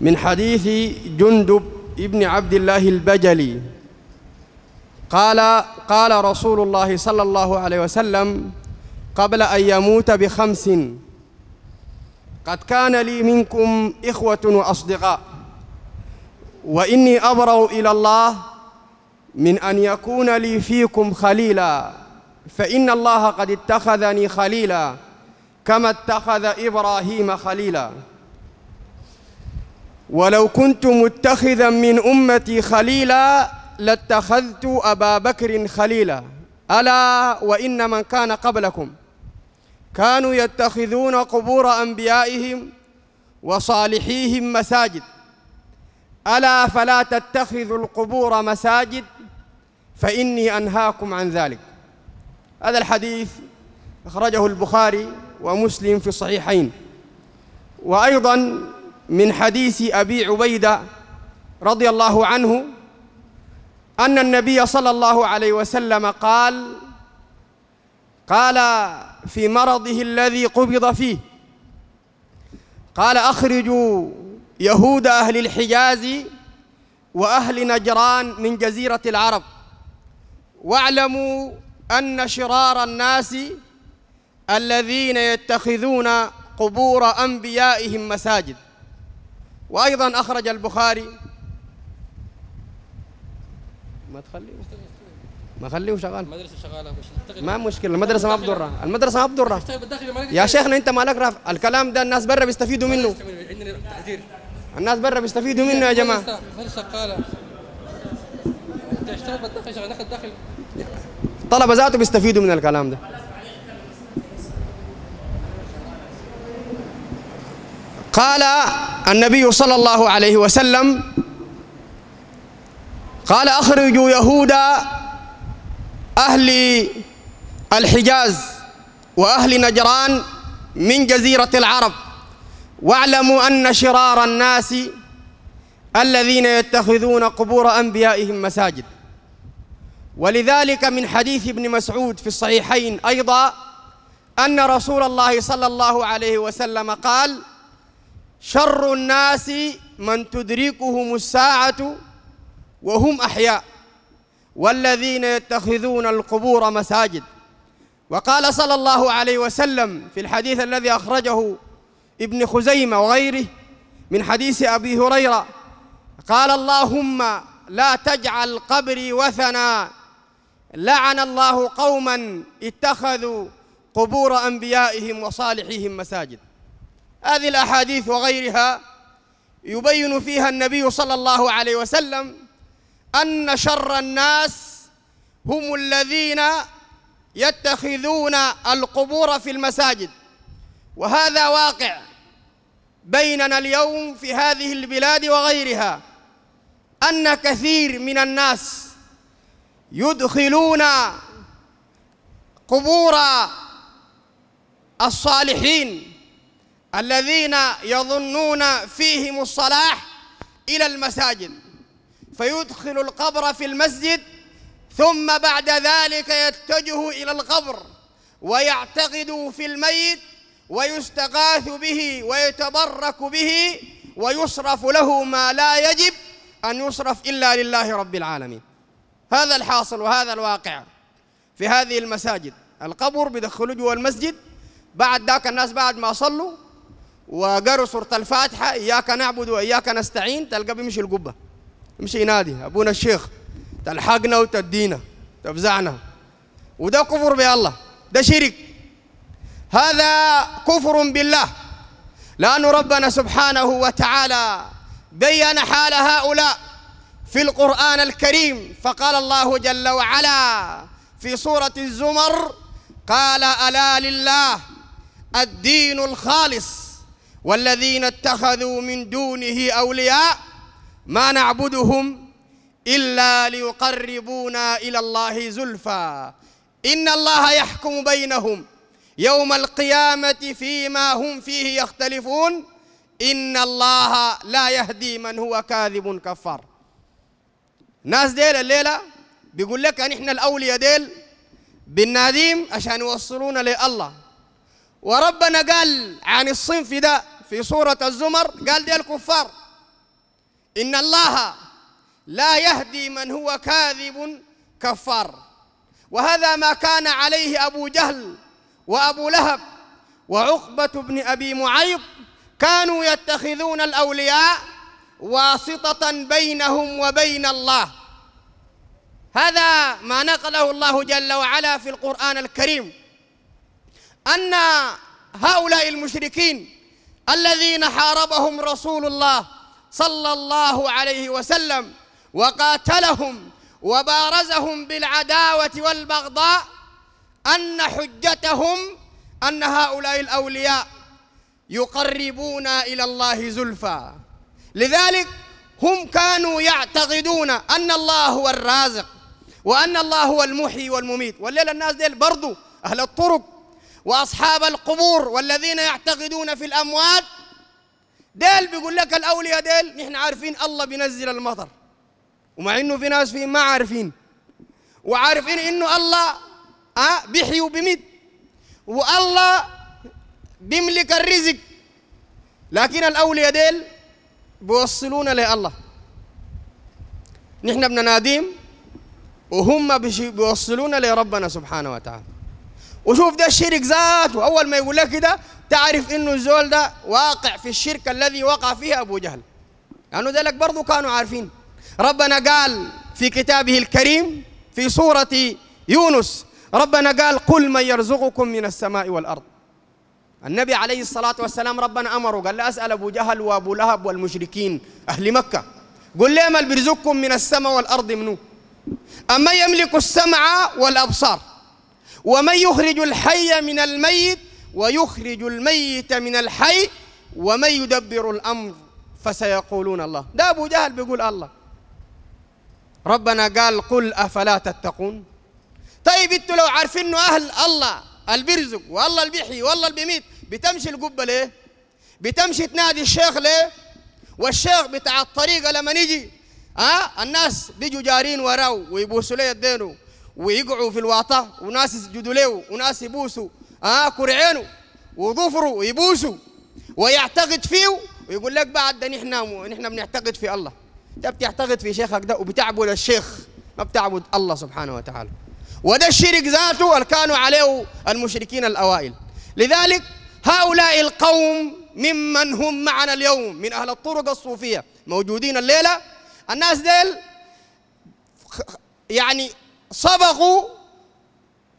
من حديث جندب ابن عبد الله البجلي قال قال رسول الله صلى الله عليه وسلم قبل أن يموت بخمس قد كان لي منكم إخوة وأصدقاء وإني أبرأ إلى الله من أن يكون لي فيكم خليلا فإن الله قد اتخذني خليلا كما اتخذ إبراهيم خليلا ولو كنت متخذا من أمتي خليلا لاتخذت أبا بكر خليلا ألا وإن من كان قبلكم كانوا يتخذون قبور أنبيائهم وصالحيهم مساجد ألا فلا تتخذوا القبور مساجد فإني أنهاكم عن ذلك هذا الحديث أخرجه البخاري ومسلم في الصحيحين وأيضا من حديث أبي عبيدة رضي الله عنه أن النبي صلى الله عليه وسلم قال قال في مرضه الذي قبض فيه قال أخرجوا يهود أهل الحجاز وأهل نجران من جزيرة العرب واعلموا أن شرار الناس الذين يتخذون قبور أنبيائهم مساجد وأيضا أخرج البخاري ما تخليه ما خليه شغال المدرسه شغاله ما مشكله المدرسه ما بضره المدرسه ما بضره يا شيخنا انت مالك رف الكلام ده الناس برا بيستفيدوا منه الناس برا بيستفيدوا منه يا جماعه طلبة انت اشتغل بالداخل داخل ذاته بيستفيدوا من الكلام ده قال النبي صلى الله عليه وسلم قال أخرجوا يهود أهل الحجاز وأهل نجران من جزيرة العرب واعلموا أن شرار الناس الذين يتخذون قبور أنبيائهم مساجد ولذلك من حديث ابن مسعود في الصحيحين أيضا أن رسول الله صلى الله عليه وسلم قال شر الناس من تدركهم الساعة وهم أحياء والذين يتخذون القبور مساجد وقال صلى الله عليه وسلم في الحديث الذي أخرجه ابن خزيمة وغيره من حديث أبي هريرة قال اللهم لا تجعل قبري وثنا لعن الله قوما اتخذوا قبور أنبيائهم وصالحيهم مساجد هذه الأحاديث وغيرها يبين فيها النبي صلى الله عليه وسلم أن شر الناس هم الذين يتخذون القبور في المساجد وهذا واقع بيننا اليوم في هذه البلاد وغيرها أن كثير من الناس يدخلون قبور الصالحين الذين يظنون فيهم الصلاح إلى المساجد فيدخل القبر في المسجد ثم بعد ذلك يتجه إلى القبر ويعتقد في الميت ويستغاث به ويتبرك به ويصرف له ما لا يجب أن يصرف إلا لله رب العالمين هذا الحاصل وهذا الواقع في هذه المساجد القبر بدخلوا جوا المسجد بعد ذاك الناس بعد ما صلوا وقروا سورة الفاتحة إياك نعبد وإياك نستعين تلقى بيمشي القبة يمشي ينادي أبونا الشيخ تلحقنا وتدينا تفزعنا وده كفر بالله ده شرك هذا كفر بالله لأن ربنا سبحانه وتعالى بين حال هؤلاء في القرآن الكريم فقال الله جل وعلا في سورة الزمر قال ألا لله الدين الخالص والذين اتخذوا من دونه أولياء ما نعبدهم إلا ليقربونا إلى الله زلفا إن الله يحكم بينهم يوم القيامة فيما هم فيه يختلفون إن الله لا يهدي من هو كاذب كفار ناس ديل الليلة بيقول لك أن إحنا الأولياء ديل بالناديم عشان يوصلونا لله وربنا قال عن الصنف ده في سورة الزمر قال دي الكفار إن الله لا يهدي من هو كاذب كفار وهذا ما كان عليه أبو جهل وأبو لهب وعقبة بن أبي معيط كانوا يتخذون الأولياء واسطة بينهم وبين الله هذا ما نقله الله جل وعلا في القرآن الكريم أن هؤلاء المشركين الذين حاربهم رسول الله صلى الله عليه وسلم وقاتلهم وبارزهم بالعداوة والبغضاء أن حجتهم أن هؤلاء الأولياء يقربون إلى الله زلفى لذلك هم كانوا يعتقدون أن الله هو الرازق وأن الله هو المحيي والمميت والليلة الناس ديل برضو أهل الطرق واصحاب القبور والذين يعتقدون في الاموات ديل بيقول لك الاولياء ديل نحن عارفين الله بينزل المطر ومع انه في ناس فيهم ما عارفين وعارفين انه الله أه بيحيي وبيميت والله بيملك الرزق لكن الاولياء ديل بيوصلونا لله نحن بننادم وهم بيوصلونا لربنا سبحانه وتعالى وشوف ده الشرك ذاته اول ما يقول لك كده تعرف انه الزول ده واقع في الشرك الذي وقع فيه ابو جهل لانه يعني ذلك برضه كانوا عارفين ربنا قال في كتابه الكريم في سوره يونس ربنا قال قل من يرزقكم من السماء والارض النبي عليه الصلاه والسلام ربنا امره قال لا اسال ابو جهل وابو لهب والمشركين اهل مكه قل لي اللي بيرزقكم من السماء والارض منو اما يملك السمع والابصار ومن يخرج الحي من الميت ويخرج الميت من الحي ومن يدبر الأمر فسيقولون الله ده أبو جهل بيقول الله ربنا قال قل أفلا تتقون طيب انتوا لو عارفين انه أهل الله اللي بيرزق والله اللي بيحيي والله اللي بيميت بتمشي القبة ليه؟ بتمشي تنادي الشيخ ليه؟ والشيخ بتاع الطريقة لما نيجي ها آه، الناس بيجوا جارين وراه ويبوسوا ليه يدينه ويقعوا في الواطة وناس يسجدوا له وناس يبوسوا آه كرعينه وظفره ويبوسوا ويعتقد فيه ويقول لك بعد ده نحن نحن بنعتقد في الله انت بتعتقد في شيخك ده وبتعبد الشيخ ما بتعبد الله سبحانه وتعالى وده الشرك ذاته اللي كانوا عليه المشركين الأوائل لذلك هؤلاء القوم ممن هم معنا اليوم من أهل الطرق الصوفية موجودين الليلة الناس ديل يعني صبغوا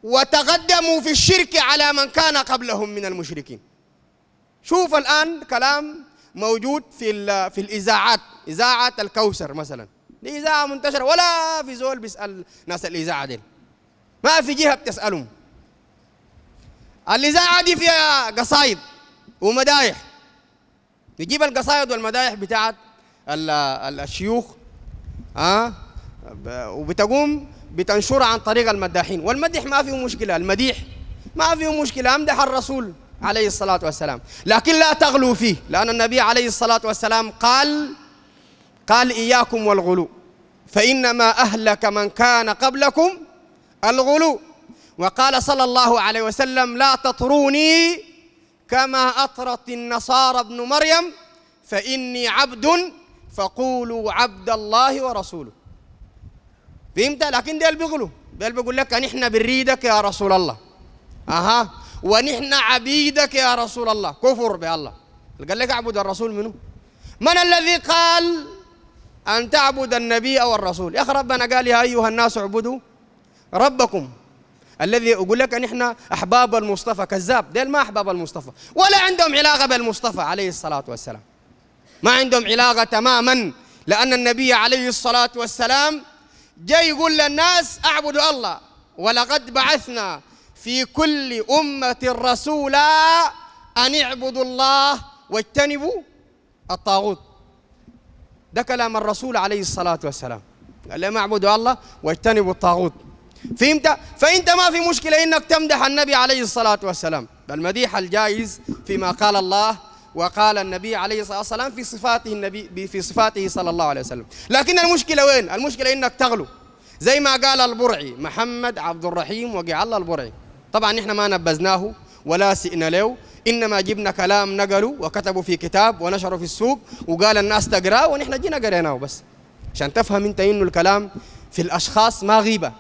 وتقدموا في الشرك على من كان قبلهم من المشركين شوف الآن كلام موجود في في الإذاعات إذاعة الكوثر مثلا دي إذاعة منتشرة ولا في زول بيسأل ناس الإذاعة دي ما في جهة بتسألهم الإذاعة دي فيها قصايد ومدايح يجيب القصايد والمدايح بتاعت الشيوخ ها أه وبتقوم بتنشرها عن طريق المداحين والمدح ما فيه مشكلة المديح ما فيه مشكلة أمدح الرسول عليه الصلاة والسلام لكن لا تغلو فيه لأن النبي عليه الصلاة والسلام قال قال إياكم والغلو فإنما أهلك من كان قبلكم الغلو وقال صلى الله عليه وسلم لا تطروني كما أطرت النصارى ابن مريم فإني عبد فقولوا عبد الله ورسوله فهمت لكن ديل بيقولوا ديل بيقول لك نحن بنريدك يا رسول الله اها ونحن عبيدك يا رسول الله كفر بالله قال لك اعبد الرسول منه من الذي قال أن تعبد النبي أو الرسول يا أخي ربنا قال يا أيها الناس اعبدوا ربكم الذي أقول لك نحن أحباب المصطفى كذاب ديل ما أحباب المصطفى ولا عندهم علاقة بالمصطفى عليه الصلاة والسلام ما عندهم علاقة تماما لأن النبي عليه الصلاة والسلام جاي يقول للناس اعبدوا الله ولقد بعثنا في كل أمة رسولا أن اعبدوا الله واجتنبوا الطاغوت ده كلام الرسول عليه الصلاة والسلام قال لهم اعبدوا الله واجتنبوا الطاغوت فهمت؟ فأنت ما في مشكلة إنك تمدح النبي عليه الصلاة والسلام بل مديح الجائز فيما قال الله وقال النبي عليه الصلاة والسلام في صفاته النبي في صفاته صلى الله عليه وسلم لكن المشكلة وين المشكلة إنك تغلو زي ما قال البرعي محمد عبد الرحيم وجعل البرعي طبعا نحن ما نبذناه ولا سئنا له انما جبنا كلام نقلوا وكتبوا في كتاب ونشروا في السوق وقال الناس تقراه ونحن جينا قريناه بس عشان تفهم انت انه الكلام في الاشخاص ما غيبه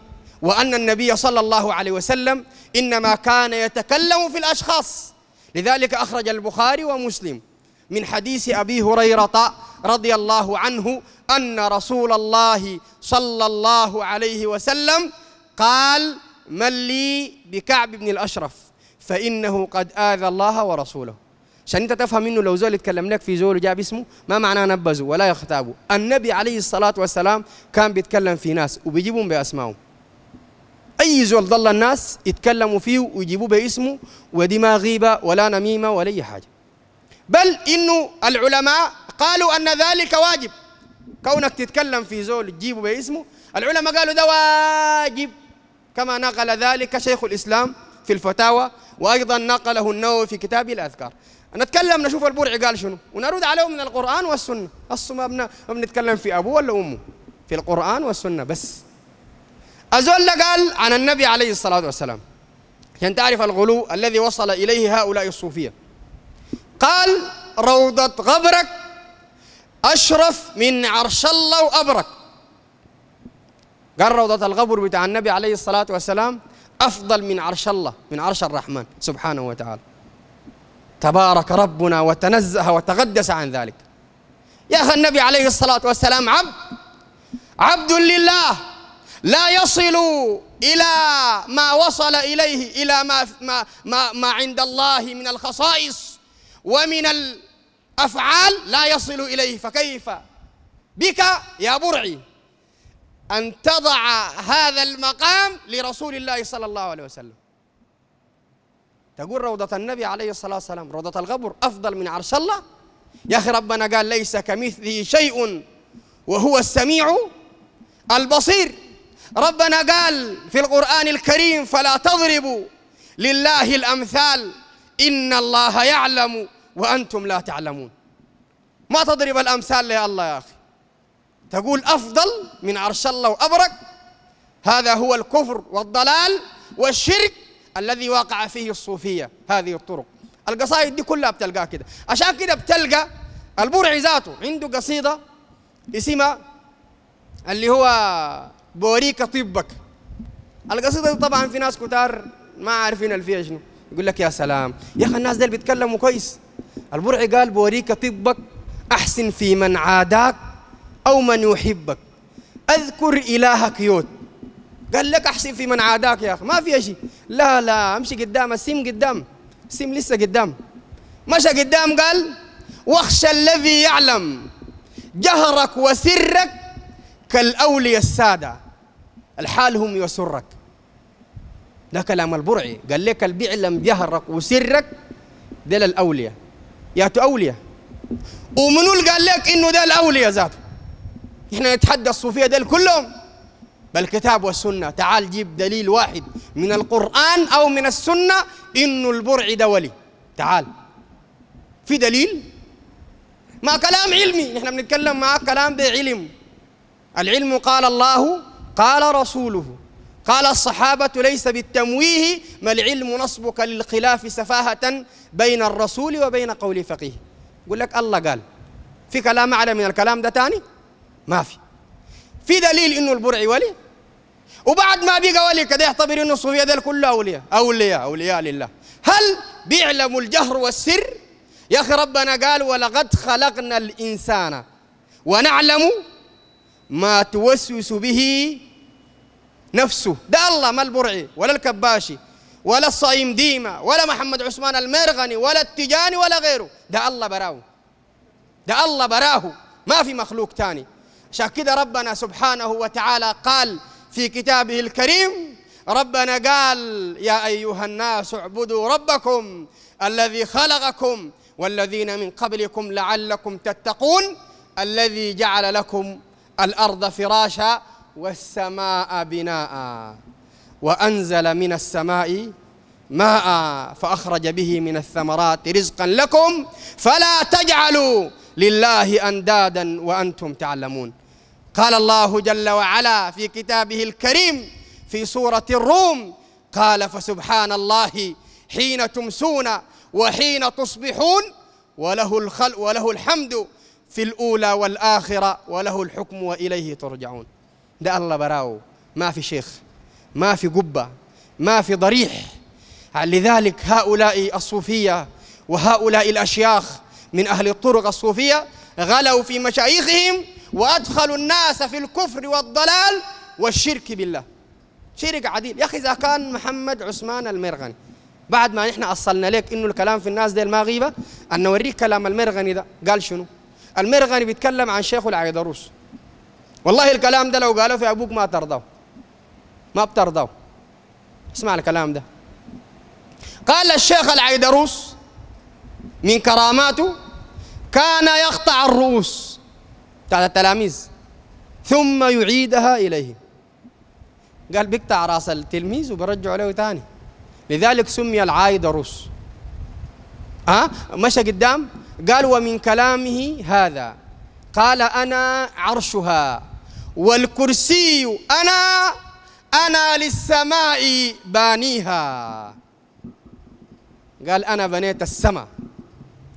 وان النبي صلى الله عليه وسلم انما كان يتكلم في الاشخاص لذلك أخرج البخاري ومسلم من حديث أبي هريرة رضي الله عنه أن رسول الله صلى الله عليه وسلم قال من لي بكعب بن الأشرف فإنه قد آذى الله ورسوله عشان انت تفهم منه لو زول يتكلم لك في زول جاب اسمه ما معناه نبزه ولا يختابه النبي عليه الصلاه والسلام كان بيتكلم في ناس وبيجيبهم باسمائهم اي زول ضل الناس يتكلموا فيه ويجيبوه باسمه ودي ما غيبه ولا نميمه ولا اي حاجه بل انه العلماء قالوا ان ذلك واجب كونك تتكلم في زول تجيبه باسمه العلماء قالوا ده واجب كما نقل ذلك شيخ الاسلام في الفتاوى وايضا نقله النووي في كتابه الاذكار نتكلم نشوف البرع قال شنو ونرد عليه من القران والسنه الص ما بنتكلم في ابوه ولا امه في القران والسنه بس أزول قال عن النبي عليه الصلاة والسلام كان يعني تعرف الغلو الذي وصل إليه هؤلاء الصوفية قال روضة غبرك أشرف من عرش الله وأبرك قال روضة الغبر بتاع النبي عليه الصلاة والسلام أفضل من عرش الله من عرش الرحمن سبحانه وتعالى تبارك ربنا وتنزه وتقدس عن ذلك يا أخي النبي عليه الصلاة والسلام عبد عبد لله لا يصل إلى ما وصل إليه إلى ما, ما, ما, ما عند الله من الخصائص ومن الأفعال لا يصل إليه فكيف بك يا برعي أن تضع هذا المقام لرسول الله صلى الله عليه وسلم تقول روضة النبي عليه الصلاة والسلام روضة الغبر أفضل من عرش الله يا أخي ربنا قال ليس كمثله شيء وهو السميع البصير ربنا قال في القرآن الكريم فلا تضربوا لله الأمثال إن الله يعلم وأنتم لا تعلمون ما تضرب الأمثال يا الله يا أخي تقول أفضل من عرش الله وأبرك هذا هو الكفر والضلال والشرك الذي وقع فيه الصوفية هذه الطرق القصائد دي كلها بتلقاها كده عشان كده بتلقى البرعي ذاته عنده قصيدة اسمها اللي هو بوريك طبك القصيده طبعا في ناس كتار ما عارفين الفيها شنو يقول لك يا سلام يا اخي الناس ديل بيتكلموا كويس البرعي قال بوريك طبك احسن في من عاداك او من يحبك اذكر الهك يوت قال لك احسن في من عاداك يا اخي ما في شيء لا لا امشي قدام السم قدام السم لسه قدام مشى قدام قال واخشى الذي يعلم جهرك وسرك كالاولياء الساده الحال هم يسرك ده كلام البرعي قال لك البيع لم يهرك وسرك ديل الأولياء يا أولياء ومنو اللي قال لك إنه ده الأولياء ذاته إحنا نتحدى الصوفية ديل كلهم بل كتاب والسنة تعال جيب دليل واحد من القرآن أو من السنة إنه البرعي ده ولي تعال في دليل ما كلام علمي نحن بنتكلم مع كلام بعلم العلم قال الله قال رسوله قال الصحابة ليس بالتمويه ما العلم نصبك للخلاف سفاهة بين الرسول وبين قول فقيه يقول لك الله قال في كلام أعلى من الكلام ده تاني ما في في دليل إنه البرع ولي وبعد ما بقى ولي كده يعتبر إنه الصوفية دول كله أولياء أولياء أولياء لله هل بيعلم الجهر والسر يا أخي ربنا قال ولقد خلقنا الإنسان ونعلم ما توسوس به نفسه ده الله ما البرعي ولا الكباشي ولا الصايم ديما ولا محمد عثمان المرغني ولا التجاني ولا غيره ده الله براه ده الله براه ما في مخلوق تاني عشان كده ربنا سبحانه وتعالى قال في كتابه الكريم ربنا قال يا أيها الناس اعبدوا ربكم الذي خلقكم والذين من قبلكم لعلكم تتقون الذي جعل لكم الأرض فراشا والسماء بناء وأنزل من السماء ماء فأخرج به من الثمرات رزقا لكم فلا تجعلوا لله أندادا وأنتم تعلمون قال الله جل وعلا في كتابه الكريم في سورة الروم قال فسبحان الله حين تمسون وحين تصبحون وله الخلق وله الحمد في الأولى والآخرة وله الحكم وإليه ترجعون ده الله براو ما في شيخ ما في قبة ما في ضريح لذلك هؤلاء الصوفية وهؤلاء الأشياخ من أهل الطرق الصوفية غلوا في مشايخهم وأدخلوا الناس في الكفر والضلال والشرك بالله شرك عديل يا أخي إذا كان محمد عثمان المرغني بعد ما نحن أصلنا لك إنه الكلام في الناس دي ما غيبة أن نوريك كلام المرغني ده قال شنو المرغني بيتكلم عن شيخه العيدروس والله الكلام ده لو قاله في ابوك ما ترضاه ما بترضاه اسمع الكلام ده قال الشيخ العيدروس من كراماته كان يقطع الرؤوس بتاع التلاميذ ثم يعيدها إليه قال بيقطع راس التلميذ وبرجع له ثاني لذلك سمي العايدروس ها أه؟ مشى قدام قال ومن كلامه هذا قال أنا عرشها والكرسي أنا أنا للسماء بانيها قال أنا بنيت السماء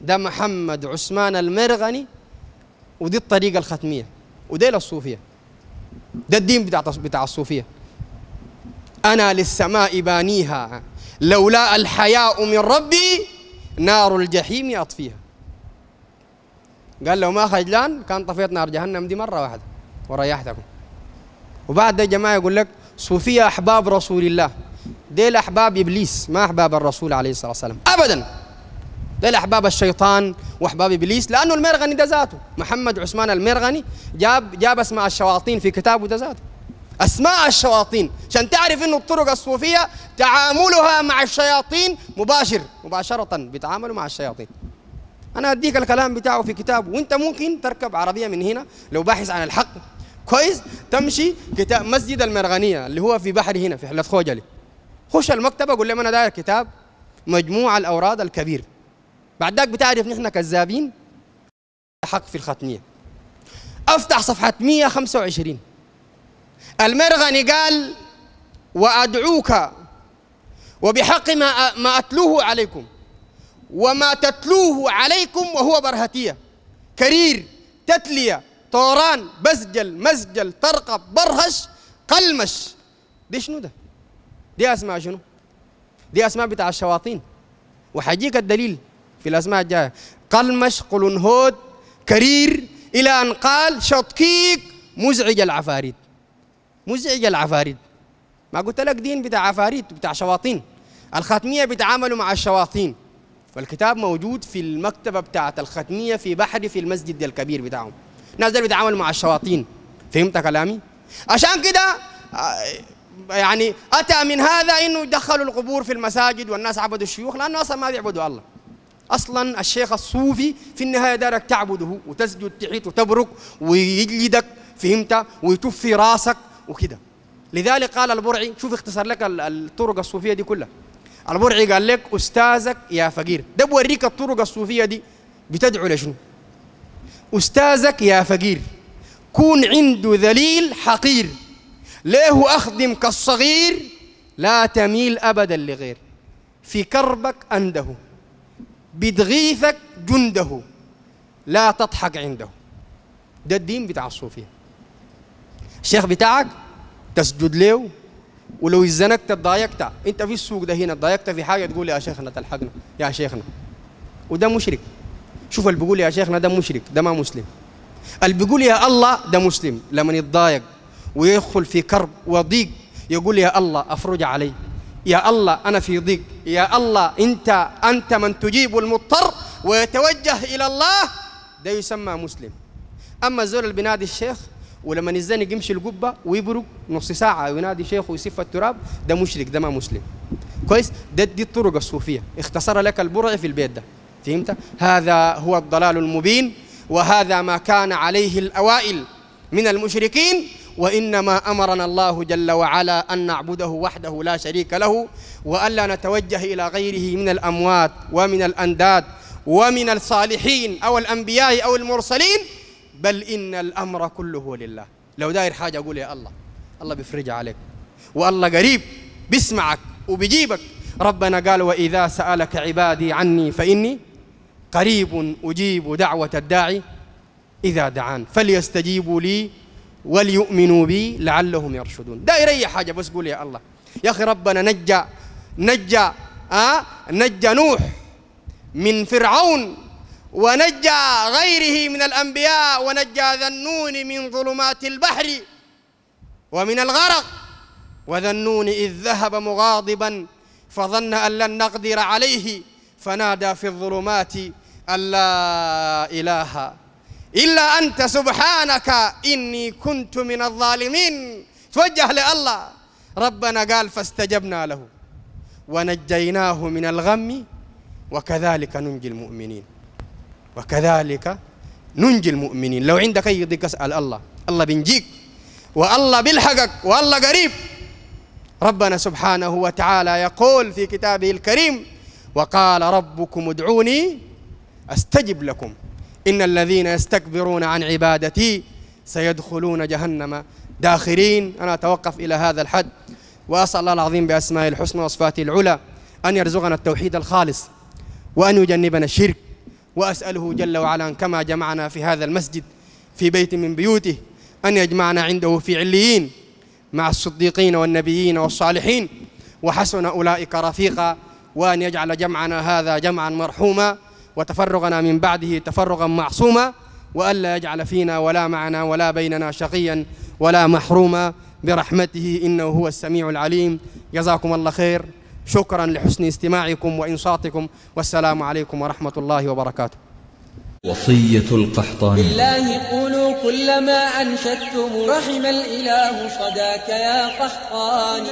ده محمد عثمان المرغني ودي الطريقة الختمية ودي الصوفية ده الدين بتاع بتاع الصوفية أنا للسماء بانيها لولا الحياء من ربي نار الجحيم أطفيها قال لو ما خجلان كان طفيت نار جهنم دي مرة واحدة وريحتكم وبعد ده جماعة يقول لك صوفية أحباب رسول الله ديل أحباب إبليس ما أحباب الرسول عليه الصلاة والسلام أبدا ديل أحباب الشيطان وأحباب إبليس لأنه المرغني ده ذاته محمد عثمان المرغني جاب جاب أسماء الشواطين في كتابه ده ذاته أسماء الشواطين عشان تعرف إنه الطرق الصوفية تعاملها مع الشياطين مباشر مباشرة بيتعاملوا مع الشياطين انا اديك الكلام بتاعه في كتاب وانت ممكن تركب عربيه من هنا لو باحث عن الحق كويس تمشي كتاب مسجد المرغنيه اللي هو في بحر هنا في حله خوجلي خش المكتبه قول لهم انا داير كتاب مجموع الاوراد الكبير بعد ذاك بتعرف نحن كذابين حق في الختميه افتح صفحه 125 المرغني قال وادعوك وبحق ما ما اتلوه عليكم وما تتلوه عليكم وهو برهتية كرير تتلية طوران بسجل مسجل ترقب برهش قلمش دي شنو ده دي أسماء شنو دي أسماء بتاع الشواطين وحجيك الدليل في الأسماء الجاية قلمش قلنهود كرير إلى أن قال شطكيك مزعج العفاريت مزعج العفاريت ما قلت لك دين بتاع عفاريت بتاع شواطين الخاتمية بيتعاملوا مع الشواطين فالكتاب موجود في المكتبة بتاعة الختمية في بحري في المسجد الكبير بتاعهم الناس دول بيتعاملوا مع الشواطين فهمت كلامي؟ عشان كده آه، يعني أتى من هذا إنه دخلوا القبور في المساجد والناس عبدوا الشيوخ لأنه أصلا ما بيعبدوا الله اصلا الشيخ الصوفي في النهايه دارك تعبده وتسجد تعيط وتبرك ويجلدك فهمت ويتفي في راسك وكده لذلك قال البرعي شوف اختصر لك الطرق الصوفيه دي كلها البرعي قال لك استاذك يا فقير ده بوريك الطرق الصوفيه دي بتدعو لشنو استاذك يا فقير كون عنده ذليل حقير ليه اخدم كالصغير لا تميل ابدا لغير في كربك انده بتغيثك جنده لا تضحك عنده ده الدين بتاع الصوفيه الشيخ بتاعك تسجد له ولو اتزنقت اتضايقت انت في السوق ده هنا اتضايقت في حاجه تقول يا شيخنا تلحقنا يا شيخنا وده مشرك شوف اللي بيقول يا شيخنا ده مشرك ده ما مسلم اللي بيقول يا الله ده مسلم لما يتضايق ويدخل في كرب وضيق يقول يا الله افرج علي يا الله انا في ضيق يا الله انت انت من تجيب المضطر ويتوجه الى الله ده يسمى مسلم اما زول اللي الشيخ ولما الزنق يمشي القبه ويبرق نص ساعه وينادي شيخه ويسف التراب ده مشرك ده ما مسلم كويس ده دي الطرق الصوفيه اختصر لك البرع في البيت ده فهمت هذا هو الضلال المبين وهذا ما كان عليه الاوائل من المشركين وانما امرنا الله جل وعلا ان نعبده وحده لا شريك له والا نتوجه الى غيره من الاموات ومن الانداد ومن الصالحين او الانبياء او المرسلين بل إن الأمر كله لله لو داير حاجة أقول يا الله الله بيفرجها عليك والله قريب بيسمعك وبيجيبك ربنا قال وإذا سألك عبادي عني فإني قريب أجيب دعوة الداعي إذا دعان فليستجيبوا لي وليؤمنوا بي لعلهم يرشدون داير أي حاجة بس قول يا الله يا أخي ربنا نجى نجى آه نجى نوح من فرعون ونجى غيره من الأنبياء ونجى ذا النون من ظلمات البحر ومن الغرق وذا النون إذ ذهب مغاضبا فظن أن لن نقدر عليه فنادى في الظلمات أن لا إله إلا أنت سبحانك إني كنت من الظالمين توجه لله ربنا قال فاستجبنا له ونجيناه من الغم وكذلك ننجي المؤمنين وكذلك ننجي المؤمنين لو عندك أي ضيق اسأل الله الله بنجيك والله بيلحقك والله قريب ربنا سبحانه وتعالى يقول في كتابه الكريم وقال ربكم ادعوني استجب لكم ان الذين يستكبرون عن عبادتي سيدخلون جهنم داخرين انا اتوقف الى هذا الحد واسال الله العظيم باسمائه الحسنى وصفاته العلى ان يرزقنا التوحيد الخالص وان يجنبنا الشرك وأسأله جل وعلا كما جمعنا في هذا المسجد في بيت من بيوته أن يجمعنا عنده في عليين مع الصديقين والنبيين والصالحين وحسن أولئك رفيقا وأن يجعل جمعنا هذا جمعا مرحوما وتفرغنا من بعده تفرغا معصوما وألا يجعل فينا ولا معنا ولا بيننا شقيا ولا محروما برحمته إنه هو السميع العليم جزاكم الله خير شكرا لحسن استماعكم وإنصاتكم والسلام عليكم ورحمة الله وبركاته وصية القحطاني لله قولوا كلما أنشدتم رحم الإله صداك يا قحطاني